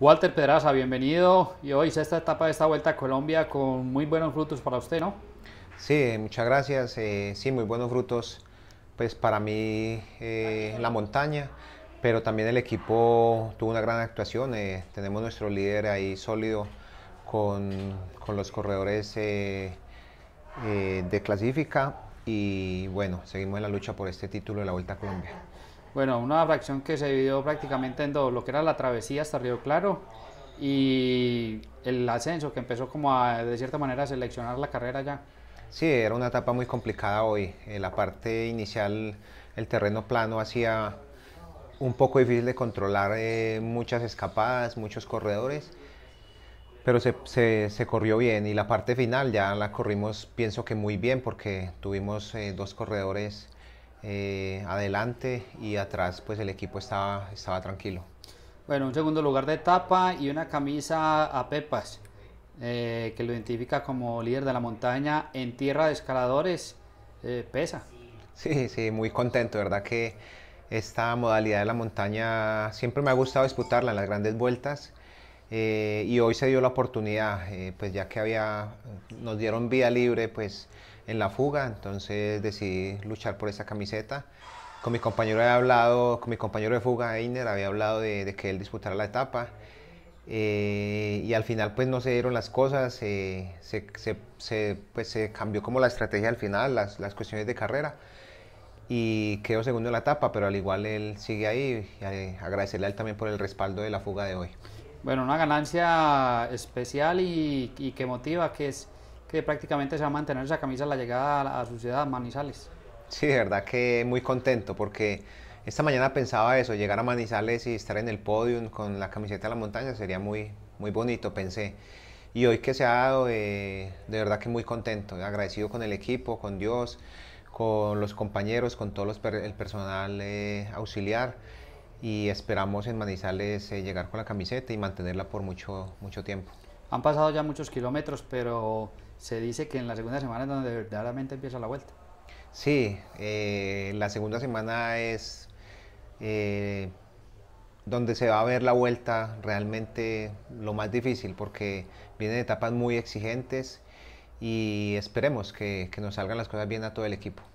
Walter Pedraza, bienvenido. Y hoy se esta etapa de esta vuelta a Colombia con muy buenos frutos para usted, ¿no? Sí, muchas gracias. Eh, sí, muy buenos frutos. Pues para mí eh, la montaña, pero también el equipo tuvo una gran actuación. Eh, tenemos nuestro líder ahí sólido con, con los corredores eh, de clasifica y bueno, seguimos en la lucha por este título de la Vuelta a Colombia. Bueno, una fracción que se dividió prácticamente en dos, lo que era la travesía hasta Río Claro y el ascenso que empezó como a, de cierta manera, a seleccionar la carrera ya. Sí, era una etapa muy complicada hoy. la parte inicial, el terreno plano hacía un poco difícil de controlar eh, muchas escapadas, muchos corredores, pero se, corrió bien y la parte final ya la corrimos pienso que muy bien porque tuvimos eh, dos corredores eh, adelante y atrás pues el equipo estaba, estaba tranquilo. Bueno, un segundo lugar de etapa y una camisa a Pepas, eh, que lo identifica como líder de la montaña en tierra de escaladores, eh, pesa. Sí, sí, muy contento, ¿verdad? Que esta modalidad de la montaña siempre me ha gustado disputarla en las grandes vueltas y hoy se dio la oportunidad, pues ya que había, nos dieron vía libre, pues en la fuga, entonces decidí luchar por esa camiseta. Con mi compañero había hablado, con mi compañero de fuga, Einer, había hablado de, que él disputara la etapa. Eh, y al final pues no se dieron las cosas, se, se, pues, se, cambió como la estrategia al final, las, las cuestiones de carrera y quedó segundo en la etapa, pero al igual él sigue ahí eh, agradecerle a él también por el respaldo de la fuga de hoy. Bueno, una ganancia especial y, y que motiva, que es que prácticamente se va a mantener esa camisa a la llegada a, su ciudad, Manizales. Sí, de verdad que muy contento porque esta mañana pensaba eso, llegar a Manizales y estar en el podio con la camiseta de la montaña sería muy, muy bonito, pensé. Y hoy que se ha dado, eh, de verdad que muy contento, agradecido con el equipo, con Dios, con los compañeros, con todo el personal eh, auxiliar y esperamos en Manizales eh, llegar con la camiseta y mantenerla por mucho, mucho tiempo. Han pasado ya muchos kilómetros, pero se dice que en la segunda semana es donde verdaderamente empieza la vuelta. Sí, eh, la segunda semana es eh, donde se va a ver la vuelta realmente lo más difícil, porque vienen etapas muy exigentes y esperemos que nos salgan las cosas bien a todo el equipo.